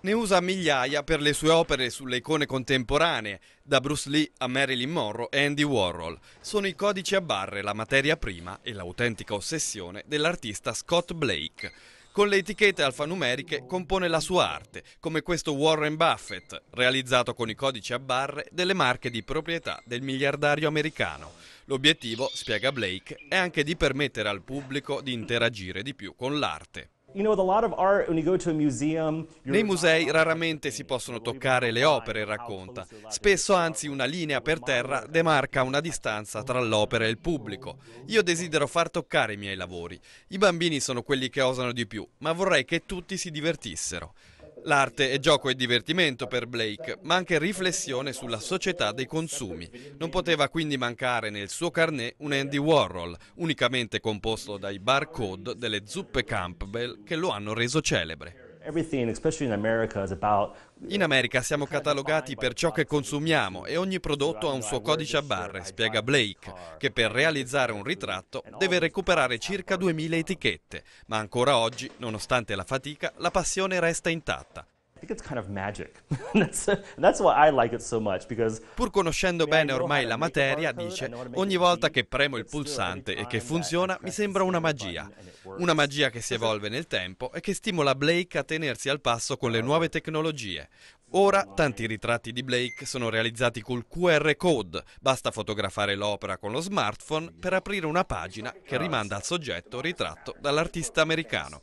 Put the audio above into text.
Ne usa migliaia per le sue opere sulle icone contemporanee, da Bruce Lee a Marilyn Monroe e Andy Warhol. Sono i codici a barre, la materia prima e l'autentica ossessione dell'artista Scott Blake. Con le etichette alfanumeriche compone la sua arte, come questo Warren Buffett, realizzato con i codici a barre delle marche di proprietà del miliardario americano. L'obiettivo, spiega Blake, è anche di permettere al pubblico di interagire di più con l'arte. Nei musei raramente si possono toccare le opere, racconta. Spesso anzi una linea per terra demarca una distanza tra l'opera e il pubblico. Io desidero far toccare i miei lavori. I bambini sono quelli che osano di più, ma vorrei che tutti si divertissero. L'arte è gioco e divertimento per Blake, ma anche riflessione sulla società dei consumi. Non poteva quindi mancare nel suo carnet un Andy Warhol, unicamente composto dai barcode delle zuppe Campbell che lo hanno reso celebre. In America siamo catalogati per ciò che consumiamo e ogni prodotto ha un suo codice a barre, spiega Blake, che per realizzare un ritratto deve recuperare circa 2000 etichette, ma ancora oggi, nonostante la fatica, la passione resta intatta. Pur conoscendo bene ormai la materia, dice, ogni volta che premo il pulsante e che funziona mi sembra una magia. Una magia che si evolve nel tempo e che stimola Blake a tenersi al passo con le nuove tecnologie. Ora tanti ritratti di Blake sono realizzati col QR code, basta fotografare l'opera con lo smartphone per aprire una pagina che rimanda al soggetto ritratto dall'artista americano.